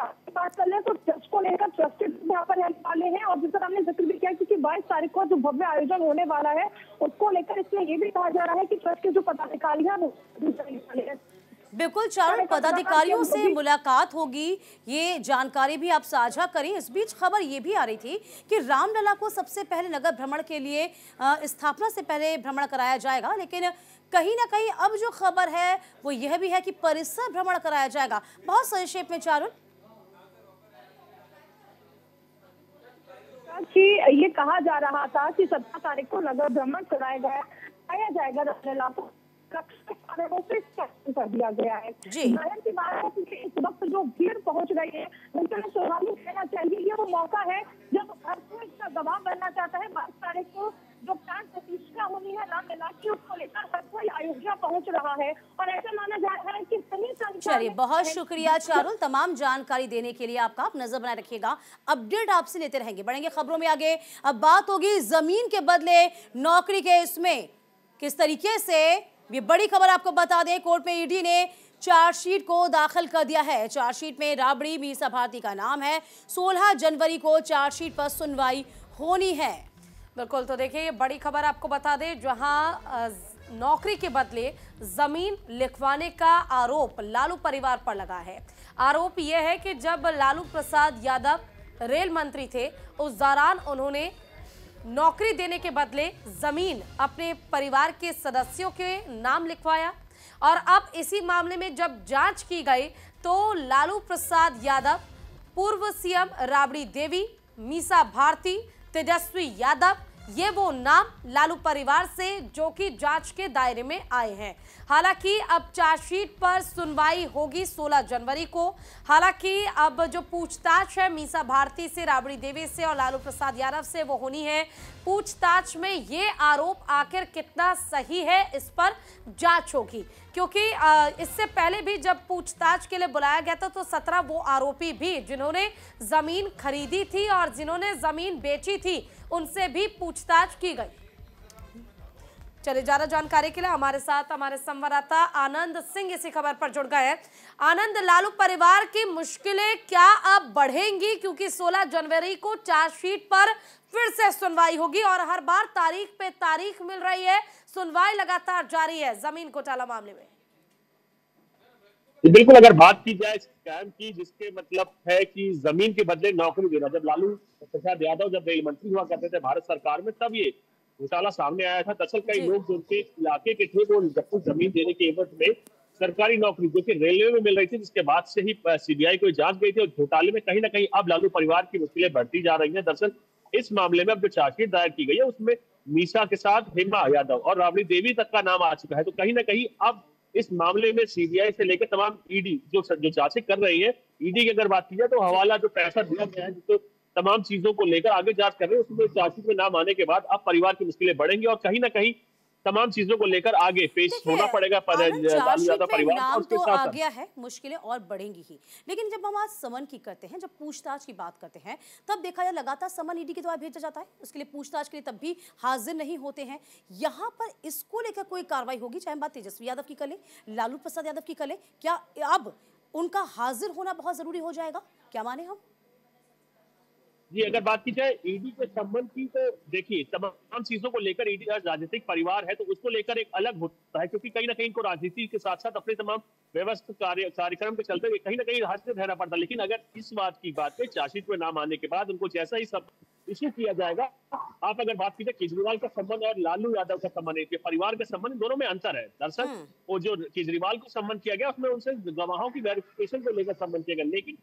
बात कर ले तो ट्रस्ट को लेकर ट्रस्टेड यहाँ पर रहने वाले हैं और जिस हमने जिक्र भी किया क्योंकि तारीख को जो भव्य आयोजन होने वाला है उसको लेकर इसमें ये भी कहा जा रहा है कि ट्रस्ट के जो पदाधिकारी हैं वो बिल्कुल चारों पदाधिकारियों से मुलाकात होगी ये जानकारी भी आप साझा करें इस बीच खबर ये भी आ रही थी कि रामलला को सबसे पहले नगर भ्रमण के लिए स्थापना से पहले भ्रमण कराया जाएगा लेकिन कहीं ना कहीं अब जो खबर है वो यह भी है कि परिसर भ्रमण कराया जाएगा बहुत संक्षेप में चारुण कि ये कहा जा रहा था कि सत्रह तारीख को नगर भ्रमण कराया गया आया जाएगा रसलेला को कर दिया गया है जाहिर की बात है इस वक्त जो भीड़ पहुंच गई है उनके लिए सोनाली कहना चाहिए ये वो मौका है जब हर कोई इसका गवाह बनना चाहता है बारह तारीख को जो प्लांट प्रतिष्ठा होनी है राम लला की उसको लेकर हर कोई अयोध्या पहुंच रहा है और ऐसा माना जा रहा है कि चलिए बहुत शुक्रिया चारुल तमाम जानकारी देने के लिए आपका आप नजर बनाए रखिएगा अपडेट आपसे लेते रहेंगे बढ़ेंगे खबरों में आगे अब बात होगी जमीन के बदले नौकरी के इसमें किस तरीके से ये बड़ी खबर आपको बता दें कोर्ट में ईडी ने चार्जशीट को दाखिल कर दिया है चार्जशीट में राबड़ी मीसा भारती का नाम है सोलह जनवरी को चार्जशीट पर सुनवाई होनी है बिल्कुल तो देखिए ये बड़ी खबर आपको बता दें जहां नौकरी के बदले जमीन लिखवाने का आरोप लालू परिवार पर लगा है आरोप यह है कि जब लालू प्रसाद यादव रेल मंत्री थे उस दौरान उन्होंने नौकरी देने के बदले जमीन अपने परिवार के सदस्यों के नाम लिखवाया और अब इसी मामले में जब जांच की गई तो लालू प्रसाद यादव पूर्व सीएम राबड़ी देवी मीसा भारती तेजस्वी यादव ये वो नाम लालू परिवार से जो कि जांच के दायरे में आए हैं हालांकि अब चार्जशीट पर सुनवाई होगी 16 जनवरी को हालांकि अब जो पूछताछ है मीसा भारती से राबड़ी देवी से और लालू प्रसाद यादव से वो होनी है पूछताछ में ये आरोप आखिर कितना सही है इस पर जांच होगी क्योंकि इससे पहले भी जब पूछताछ के लिए बुलाया गया था तो सत्रह वो आरोपी भी जिन्होंने ज़मीन खरीदी थी और जिन्होंने ज़मीन बेची थी उनसे भी पूछताछ की गई चलिए ज्यादा जानकारी के लिए हमारे साथ हमारे संवाददाता आनंद सिंह इसी खबर पर जुड़ गए हैं आनंद लालू परिवार की मुश्किलें क्या अब बढ़ेंगी क्योंकि 16 जनवरी को चार्जशीट पर फिर से सुनवाई होगी और हर बार तारीख पे तारीख मिल रही है सुनवाई लगातार जारी है जमीन घोटाला मामले में बिल्कुल अगर बात की जाए स्कैम की जिसके मतलब है कि जमीन के बदले नौकरी देना जब लालू प्रसाद यादव जब रेल मंत्री हुआ करते थे भारत सरकार में तब ये घोटाला सामने आया था दरअसल कई लोग जो उनके इलाके के थे वो जबकि जमीन देने के एवज में सरकारी नौकरी जो कि रेलवे में मिल रही थी जिसके बाद से ही सीबीआई को जांच गई थी और घोटाले में कहीं ना कहीं अब लालू परिवार की मुश्किलें बढ़ती जा रही है दरअसल इस मामले में अब जो चार्जशीट दायर की गई है उसमें मीसा के साथ हेमा यादव और राबड़ी देवी तक का नाम आ चुका है तो कहीं ना कहीं अब इस मामले में सीबीआई से लेकर तमाम ईडी जो जो जांच कर रही है ईडी की अगर बात की जाए तो हवाला जो पैसा दिया गया है जिसको तो तमाम चीजों को लेकर आगे जांच कर रहे हैं उसमें चार्जशीट में नाम आने के बाद अब परिवार की मुश्किलें बढ़ेंगी और कहीं ना कहीं तमाम चीजों को लेकर आगे पेश होना पड़ेगा परिवार नाम तो आ गया है मुश्किलें और बढ़ेंगी ही लेकिन जब हम आज समन की करते हैं जब पूछताछ की बात करते हैं तब देखा जाए लगातार समन ईडी के द्वारा भेजा जाता है उसके लिए पूछताछ के लिए तब भी हाजिर नहीं होते हैं यहाँ पर इसको लेकर कोई कार्रवाई होगी चाहे बात तेजस्वी यादव की कले लालू प्रसाद यादव की कले क्या अब उनका हाजिर होना बहुत जरूरी हो जाएगा क्या माने हम जी अगर बात की जाए ईडी के संबंध की तो देखिए तमाम चीजों को लेकर ईडी राजनीतिक परिवार है तो उसको लेकर एक अलग होता है क्योंकि कहीं ना कहीं इनको राजनीति के साथ साथ अपने तमाम व्यवस्थित कार्य कार्यक्रम के चलते कहीं ना कहीं हाजिर रहना पड़ता है लेकिन अगर इस बात की बात है चार्जशीट में नाम आने के बाद उनको जैसा ही सब इश्यू किया जाएगा आप अगर बात कीजिए केजरीवाल का संबंध और लालू यादव का संबंध इनके परिवार का संबंध दोनों में अंतर है दरअसल हम्म। वो जो केजरीवाल को संबंध किया गया उसमें उनसे गवाहों की वेरिफिकेशन को लेकर संबंध किया गया लेकिन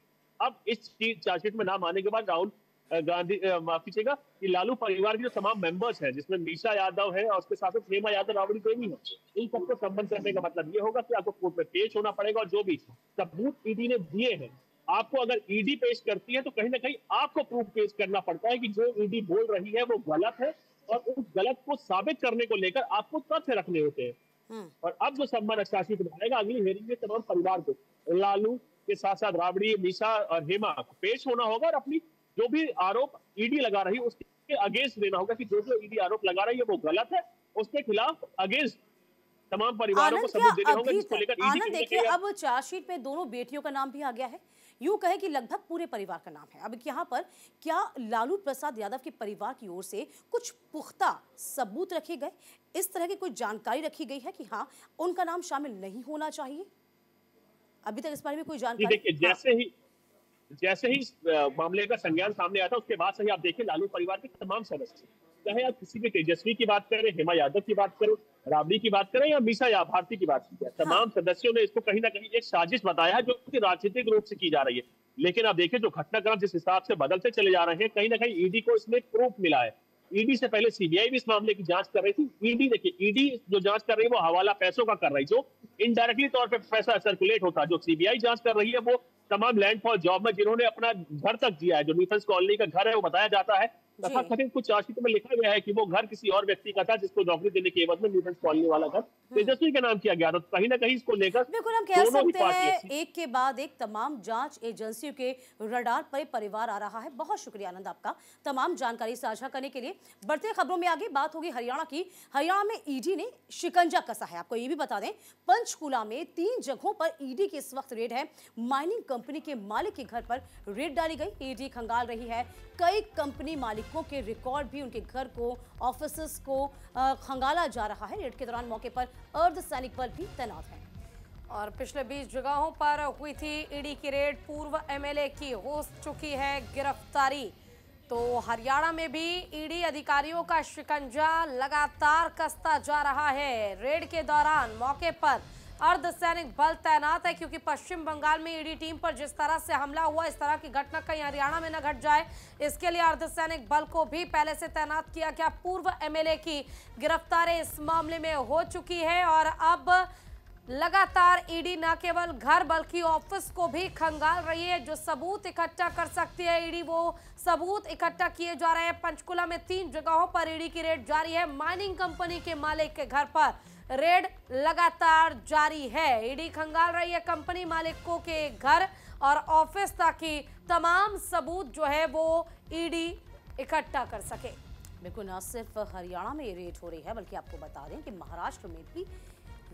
अब इस चार्जशीट में नाम आने के बाद राहुल गांधी माफ कीजिएगा कि लालू परिवार के जो तमाम मेंबर्स हैं जिसमें मीशा यादव है और उसके साथ साथ हेमा यादव रावड़ी देवी है इन सबको संबंध करने का मतलब ये होगा कि आपको कोर्ट में पेश होना पड़ेगा और जो भी सबूत ईडी e ने दिए हैं आपको अगर ईडी e पेश करती है तो कहीं ना कहीं आपको प्रूफ पेश करना पड़ता है कि जो ईडी e बोल रही है वो गलत है और उस गलत को साबित करने को लेकर आपको तथ्य रखने होते हैं हम्म। और अब जो सम्मान अष्टाशी को बनाएगा अगली हेयरिंग में तमाम परिवार को लालू के साथ साथ राबड़ी मीशा और हेमा पेश होना होगा और अपनी जो भी आरोप ईडी लगा रही उसके अगेंस्ट देना होगा कि जो जो ईडी आरोप लगा रही है वो गलत है उसके खिलाफ अगेंस्ट तमाम परिवारों को सबूत देने होंगे जिसको लेकर आनंद देखिए अब चार्जशीट में दोनों बेटियों का नाम भी आ गया है यूं कहे कि लगभग पूरे परिवार का नाम है अब यहाँ पर क्या लालू प्रसाद यादव के परिवार की ओर से कुछ पुख्ता सबूत रखे गए इस तरह की कोई जानकारी रखी गई है कि हाँ उनका नाम शामिल नहीं होना चाहिए अभी तक इस बारे में कोई जानकारी देखिए हाँ। जैसे ही जैसे ही मामले का संज्ञान सामने आया था उसके बाद से ही आप देखिए लालू परिवार के तमाम सदस्य चाहे आप किसी भी तेजस्वी की बात करें हेमा यादव की बात करें राबड़ी की बात करें या मीसा या भारती की बात की जाए हाँ। तमाम सदस्यों ने इसको कहीं ना कहीं एक साजिश बताया है जो कि राजनीतिक रूप से की जा रही है लेकिन आप देखिए जो घटनाक्रम जिस हिसाब से बदलते चले जा रहे हैं कहीं ना कहीं ईडी को इसमें प्रूफ मिला है ईडी से पहले सीबीआई भी इस मामले की जांच कर रही थी ईडी देखिए ईडी जो जांच कर रही है वो हवाला पैसों का कर रही जो इनडायरेक्टली तौर पर पैसा सर्कुलेट होता जो सीबीआई जांच कर रही है वो तमाम लैंड फॉर जॉब में जिन्होंने अपना घर तक जिया है जो डिफेंस कॉलोनी का घर है वो बताया जाता है तथा कथित कुछ आशिकों तो में लिखा गया है कि वो घर किसी और व्यक्ति का था जिसको नौकरी देने के एवज में न्यूटन कॉलोनी वाला घर हाँ। तेजस्वी के नाम किया गया था कहीं ना कहीं इसको लेकर बिल्कुल हम कह सकते हैं एक के बाद एक तमाम जांच एजेंसियों के रडार पर परिवार आ रहा है बहुत शुक्रिया आनंद आपका तमाम जानकारी साझा करने के लिए बढ़ते खबरों में आगे बात होगी हरियाणा की हरियाणा में ईडी ने शिकंजा कसा है आपको ये भी बता दें पंचकूला में तीन जगहों पर ईडी के इस वक्त रेड है माइनिंग कंपनी के मालिक के घर पर रेड डाली गई ईडी खंगाल रही है कई कंपनी मालिक मालिकों के रिकॉर्ड भी उनके घर को ऑफिस को खंगाला जा रहा है रेड के दौरान मौके पर अर्ध सैनिक बल भी तैनात हैं और पिछले 20 जगहों पर हुई थी ईडी की रेड पूर्व एमएलए की हो चुकी है गिरफ्तारी तो हरियाणा में भी ईडी अधिकारियों का शिकंजा लगातार कसता जा रहा है रेड के दौरान मौके पर अर्धसैनिक बल तैनात है क्योंकि पश्चिम बंगाल में ईडी टीम पर जिस तरह से हमला हुआ इस तरह की घटना कहीं हरियाणा में न घट जाए इसके लिए अर्धसैनिक बल को भी पहले से तैनात किया गया पूर्व एमएलए की गिरफ्तारी इस मामले में हो चुकी है और अब लगातार ईडी न केवल घर बल्कि ऑफिस को भी खंगाल रही है जो सबूत इकट्ठा कर सकती है ईडी वो सबूत इकट्ठा किए जा रहे हैं पंचकुला में तीन जगहों पर ईडी की रेड जारी है माइनिंग कंपनी के मालिक के घर पर रेड लगातार जारी है ईडी खंगाल रही है कंपनी मालिकों के घर और ऑफिस ताकि तमाम सबूत जो है वो ईडी इकट्ठा कर सके बिल्कुल न सिर्फ हरियाणा में रेड हो रही है बल्कि आपको बता दें कि महाराष्ट्र में भी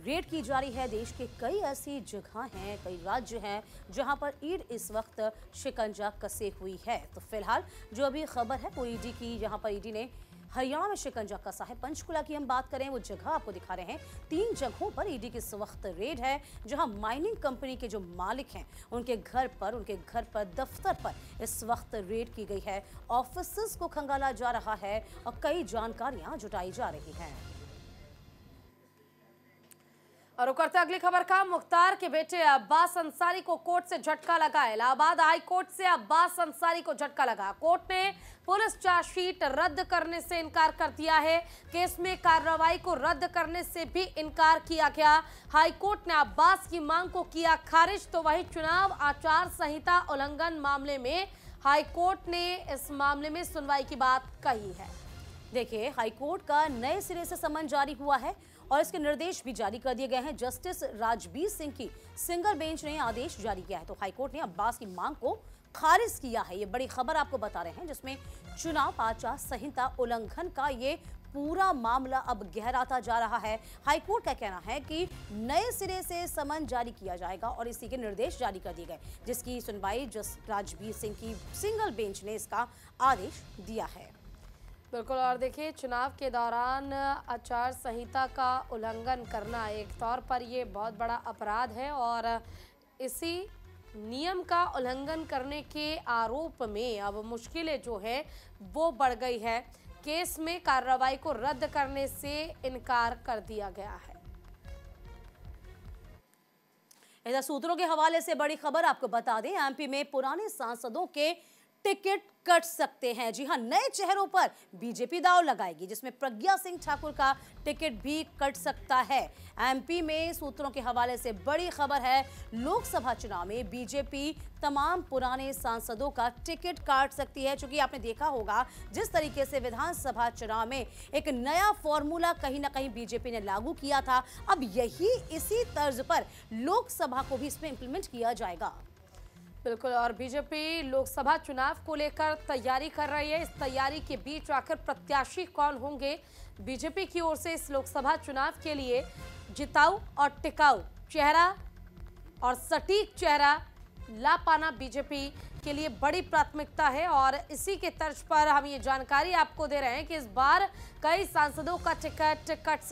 रेड की जा रही है देश के कई ऐसी जगह हैं कई राज्य हैं जहां पर ईड इस वक्त शिकंजा कसे हुई है तो फिलहाल जो अभी खबर है वो ईडी की यहां पर ईडी ने हरियाणा में शिकंजा कसा है पंचकुला की हम बात करें वो जगह आपको दिखा रहे हैं तीन जगहों पर ईडी e की इस वक्त रेड है जहां माइनिंग कंपनी के जो मालिक हैं उनके घर पर उनके घर पर दफ्तर पर इस वक्त रेड की गई है ऑफिस को खंगाला जा रहा है और कई जानकारियां जुटाई जा रही हैं और करते अगली खबर का मुख्तार के बेटे अब्बास अंसारी को कोर्ट से झटका लगा इलाहाबाद हाई कोर्ट से अब्बास अंसारी को झटका लगा कोर्ट ने पुलिस चार्जशीट रद्द करने से इनकार कर दिया है केस में कार्रवाई को रद्द करने से भी इनकार किया गया हाई कोर्ट ने अब्बास की मांग को किया खारिज तो वही चुनाव आचार संहिता उल्लंघन मामले में हाई कोर्ट ने इस मामले में सुनवाई की बात कही है देखिए हाईकोर्ट का नए सिरे से समन जारी हुआ है और इसके निर्देश भी जारी कर दिए गए हैं जस्टिस राजबीर सिंह की सिंगल बेंच ने आदेश जारी किया है तो हाईकोर्ट ने अब्बास की मांग को खारिज किया है ये बड़ी खबर आपको बता रहे हैं जिसमें चुनाव आचार संहिता उल्लंघन का ये पूरा मामला अब गहराता जा रहा है हाईकोर्ट का कहना है कि नए सिरे से समन जारी किया जाएगा और इसी के निर्देश जारी कर दिए गए जिसकी सुनवाई जस्ट राजबीर सिंह की सिंगल बेंच ने इसका आदेश दिया है बिल्कुल और देखिए चुनाव के दौरान आचार संहिता का उल्लंघन करना एक तौर पर ये बहुत बड़ा अपराध है और इसी नियम का उल्लंघन करने के आरोप में अब मुश्किलें जो है वो बढ़ गई है केस में कार्रवाई को रद्द करने से इनकार कर दिया गया है इधर सूत्रों के हवाले से बड़ी खबर आपको बता दें एमपी में पुराने सांसदों के टिकट कट सकते हैं जी हां नए चेहरों पर बीजेपी दाव लगाएगी जिसमें प्रज्ञा सिंह ठाकुर का टिकट भी कट सकता है एमपी में सूत्रों के हवाले से बड़ी खबर है लोकसभा चुनाव में बीजेपी तमाम पुराने सांसदों का टिकट काट सकती है क्योंकि आपने देखा होगा जिस तरीके से विधानसभा चुनाव में एक नया फॉर्मूला कहीं ना कहीं बीजेपी ने लागू किया था अब यही इसी तर्ज पर लोकसभा को भी इसमें इंप्लीमेंट किया जाएगा बिल्कुल और बीजेपी लोकसभा चुनाव को लेकर तैयारी कर रही है इस तैयारी के बीच आखिर प्रत्याशी कौन होंगे बीजेपी की ओर से इस लोकसभा चुनाव के लिए जिताऊ और टिकाऊ चेहरा और सटीक चेहरा ला पाना बीजेपी के लिए बड़ी प्राथमिकता है और इसी के तर्ज पर हम ये जानकारी आपको दे रहे हैं कि इस बार कई सांसदों का टिकट कट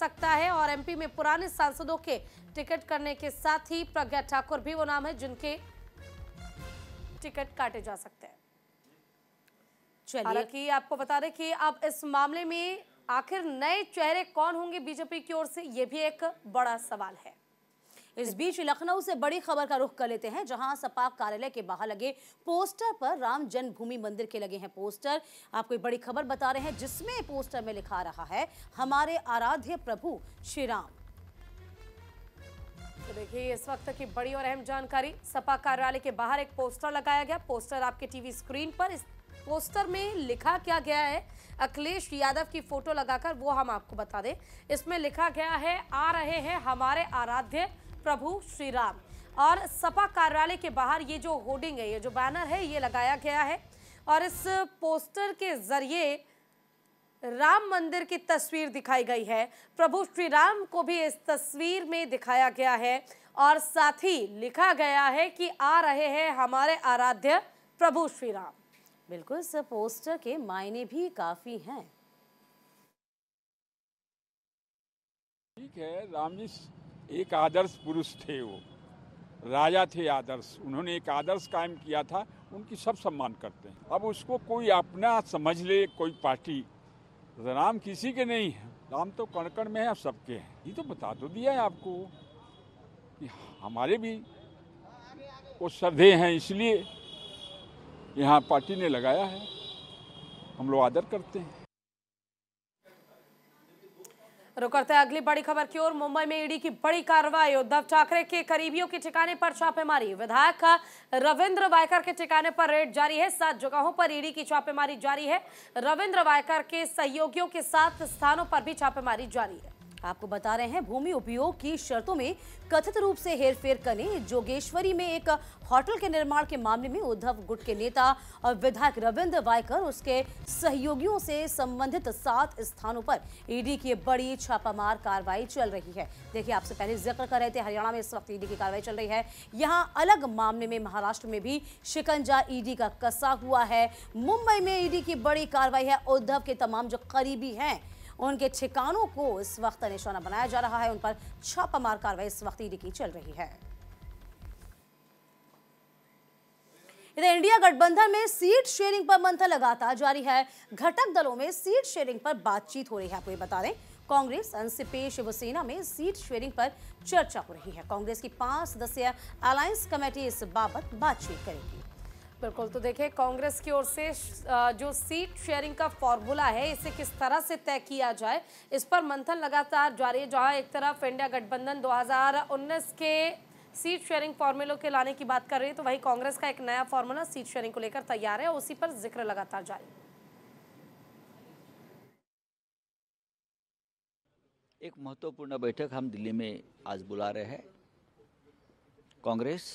सकता है और एमपी में पुराने सांसदों के टिकट करने के साथ ही प्रज्ञा ठाकुर भी वो नाम है जिनके टिकट काटे जा सकते हैं हालांकि आपको बता दें कि अब इस मामले में आखिर नए चेहरे कौन होंगे बीजेपी की ओर से ये भी एक बड़ा सवाल है इस बीच लखनऊ से बड़ी खबर का रुख कर लेते हैं जहां सपा कार्यालय के बाहर लगे पोस्टर पर राम जन्मभूमि मंदिर के लगे हैं पोस्टर आपको एक बड़ी खबर बता रहे हैं जिसमें पोस्टर में लिखा रहा है हमारे आराध्य प्रभु श्री राम तो देखिए इस वक्त की बड़ी और अहम जानकारी सपा कार्यालय के बाहर एक पोस्टर लगाया गया पोस्टर आपके टीवी स्क्रीन पर इस पोस्टर में लिखा क्या गया है अखिलेश यादव की फोटो लगाकर वो हम आपको बता दें इसमें लिखा गया है आ रहे हैं हमारे आराध्य प्रभु श्री राम और सपा कार्यालय के बाहर ये जो होर्डिंग है ये जो बैनर है ये लगाया गया है और इस पोस्टर के जरिए राम मंदिर की तस्वीर दिखाई गई है प्रभु श्री राम को भी इस तस्वीर में दिखाया गया है और साथ ही लिखा गया है कि आ रहे हैं हमारे आराध्य प्रभु श्री राम बिल्कुल इस पोस्टर के मायने भी काफी हैं ठीक है राम जी एक आदर्श पुरुष थे वो राजा थे आदर्श उन्होंने एक आदर्श कायम किया था उनकी सब सम्मान करते हैं अब उसको कोई अपना समझ ले कोई पार्टी तो राम किसी के नहीं है राम तो कण कण में है आप सबके हैं ये तो बता तो दिया है आपको कि हमारे भी वो श्रद्धे हैं इसलिए यहाँ पार्टी ने लगाया है हम लोग आदर करते हैं रुक करते हैं अगली बड़ी खबर की ओर मुंबई में ईडी की बड़ी कार्रवाई उद्धव ठाकरे के करीबियों के ठिकाने पर छापेमारी विधायक रविंद्र वायकर के ठिकाने पर रेड जारी है सात जगहों पर ईडी की छापेमारी जारी है रविंद्र वायकर के सहयोगियों के सात स्थानों पर भी छापेमारी जारी है आपको बता रहे हैं भूमि उपयोग की शर्तों में कथित रूप से हेरफेर करने जोगेश्वरी में एक होटल के निर्माण के मामले में उद्धव गुट के नेता और विधायक रविंद्र वायकर उसके सहयोगियों से संबंधित सात स्थानों पर ईडी की बड़ी छापामार कार्रवाई चल रही है देखिए आपसे पहले जिक्र कर रहे थे हरियाणा में इस वक्त ईडी की कार्रवाई चल रही है यहाँ अलग मामले में महाराष्ट्र में भी शिकंजा ईडी का कसा हुआ है मुंबई में ईडी की बड़ी कार्रवाई है उद्धव के तमाम जो करीबी हैं उनके ठिकानों को इस वक्त निशाना बनाया जा रहा है उन पर छापामार कार्रवाई इस वक्त ईडी की चल रही है इधर इंडिया गठबंधन में सीट शेयरिंग पर मंथन लगातार जारी है घटक दलों में सीट शेयरिंग पर बातचीत हो रही है आपको ये बता दें कांग्रेस एनसीपी शिवसेना में सीट शेयरिंग पर चर्चा हो रही है कांग्रेस की पांच सदस्यीय अलायंस कमेटी इस बाबत बातचीत करेगी बिल्कुल तो देखिए कांग्रेस की ओर से जो सीट शेयरिंग का फॉर्मूला है इसे किस तरह से तय किया जाए इस पर मंथन लगातार जारी है जहां एक तरफ इंडिया गठबंधन 2019 के सीट शेयरिंग फॉर्मूलों के लाने की बात कर रही है तो वहीं कांग्रेस का एक नया फॉर्मूला सीट शेयरिंग को लेकर तैयार है उसी पर जिक्र लगातार जारी एक महत्वपूर्ण बैठक हम दिल्ली में आज बुला रहे हैं कांग्रेस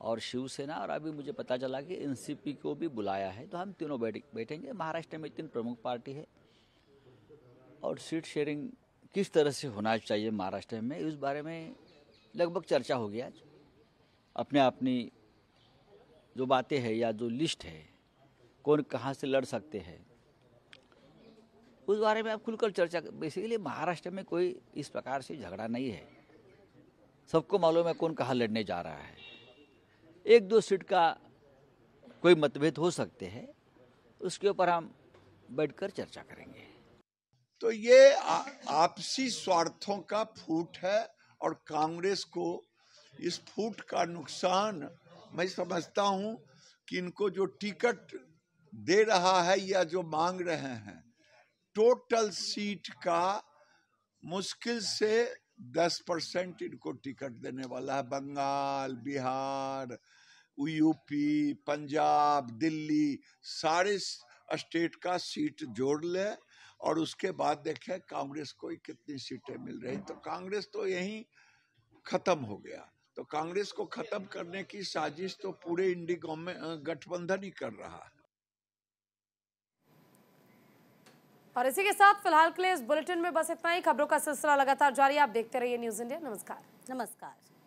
और शिवसेना और अभी मुझे पता चला कि एनसीपी को भी बुलाया है तो हम तीनों बैठ बैठेंगे महाराष्ट्र में तीन प्रमुख पार्टी है और सीट शेयरिंग किस तरह से होना चाहिए महाराष्ट्र में इस बारे में लगभग चर्चा होगी आज अपने अपनी जो बातें हैं या जो लिस्ट है कौन कहाँ से लड़ सकते हैं उस बारे में आप खुलकर चर्चा बेसिकली महाराष्ट्र में कोई इस प्रकार से झगड़ा नहीं है सबको मालूम है कौन कहाँ लड़ने जा रहा है एक दो सीट का कोई मतभेद हो सकते हैं उसके ऊपर हम बैठकर चर्चा करेंगे तो ये आपसी स्वार्थों का फूट है और कांग्रेस को इस फूट का नुकसान मैं समझता हूं कि इनको जो टिकट दे रहा है या जो मांग रहे हैं टोटल सीट का मुश्किल से दस परसेंट इनको टिकट देने वाला है बंगाल बिहार यूपी पंजाब दिल्ली सारे स्टेट का सीट जोड़ ले और उसके बाद देखें कांग्रेस को ही कितनी सीटें मिल रही तो कांग्रेस तो यहीं खत्म हो गया तो कांग्रेस को खत्म करने की साजिश तो पूरे इंडी गठबंधन ही कर रहा है और इसी के साथ फिलहाल के लिए इस बुलेटिन में बस इतना ही खबरों का सिलसिला लगातार जारी आप देखते रहिए न्यूज इंडिया नमस्कार नमस्कार